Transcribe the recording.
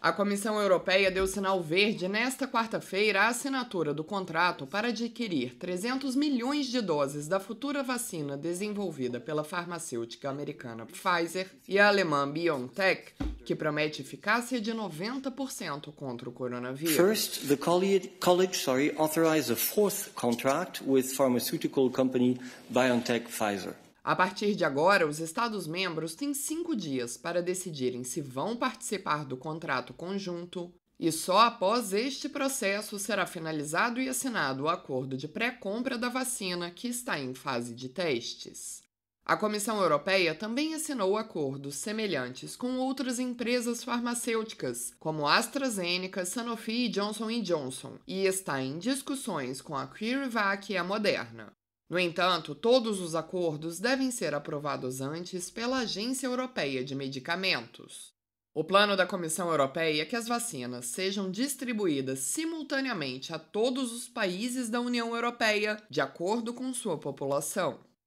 A Comissão Europeia deu sinal verde nesta quarta-feira à assinatura do contrato para adquirir 300 milhões de doses da futura vacina desenvolvida pela farmacêutica americana Pfizer e a alemã BioNTech, que promete eficácia de 90% contra o coronavírus. First, the college, sorry, authorized a fourth contract with pharmaceutical company BioNTech Pfizer. A partir de agora, os Estados-membros têm cinco dias para decidirem se vão participar do contrato conjunto, e só após este processo será finalizado e assinado o acordo de pré-compra da vacina, que está em fase de testes. A Comissão Europeia também assinou acordos semelhantes com outras empresas farmacêuticas, como AstraZeneca, Sanofi e Johnson Johnson, e está em discussões com a CureVac e a Moderna. No entanto, todos os acordos devem ser aprovados antes pela Agência Europeia de Medicamentos. O plano da Comissão Europeia é que as vacinas sejam distribuídas simultaneamente a todos os países da União Europeia, de acordo com sua população.